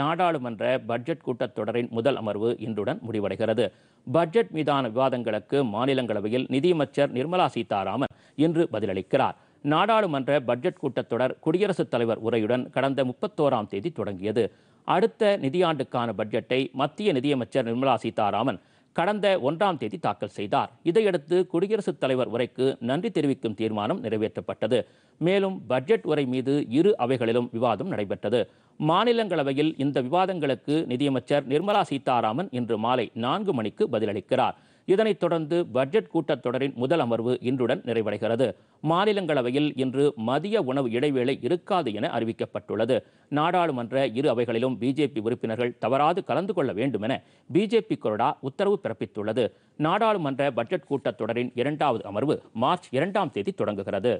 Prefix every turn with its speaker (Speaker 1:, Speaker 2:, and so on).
Speaker 1: நாடாளுமன்ற பட்ஜெட் கூட்டத்தொடரின் முதல் அமர்வு இன்றுடன் முடிவடைகிறது பட்ஜெட் மீதான விவாதங்களுக்கு மாநிலங்களவையில் நிதியமைச்சர் நிர்மலா சீதாராமன் இன்று பதிலளிக்கிறார் நாடாளுமன்ற பட்ஜெட் கூட்டத்தொடர் குடியரசுத் தலைவர் உரையுடன் கடந்த முப்பத்தோராம் தேதி தொடங்கியது அடுத்த நிதியாண்டுக்கான பட்ஜெட்டை மத்திய நிதியமைச்சர் நிர்மலா சீதாராமன் கடந்த ஒன்றாம் தேதி தாக்கல் செய்தார் இதையடுத்து குடியரசுத் தலைவர் உரைக்கு நன்றி தெரிவிக்கும் தீர்மானம் நிறைவேற்றப்பட்டது மேலும் பட்ஜெட் உரை மீது இரு அவைகளிலும் விவாதம் நடைபெற்றது மாநிலங்களவையில் இந்த விவாதங்களுக்கு நிதியமைச்சர் நிர்மலா சீதாராமன் இன்று மாலை நான்கு மணிக்கு பதிலளிக்கிறார் இதனைத் தொடர்ந்து பட்ஜெட் கூட்டத்தொடரின் முதல் அமர்வு இன்றுடன் நிறைவடைகிறது மாநிலங்களவையில் இன்று மதிய உணவு இடைவேளை இருக்காது என அறிவிக்கப்பட்டுள்ளது நாடாளுமன்ற இரு அவைகளிலும் பிஜேபி உறுப்பினர்கள் தவறாது கலந்து கொள்ள வேண்டும் என பிஜேபி கொறடா உத்தரவு பிறப்பித்துள்ளது நாடாளுமன்ற பட்ஜெட் கூட்டத்தொடரின் இரண்டாவது அமர்வு மார்ச் இரண்டாம் தேதி தொடங்குகிறது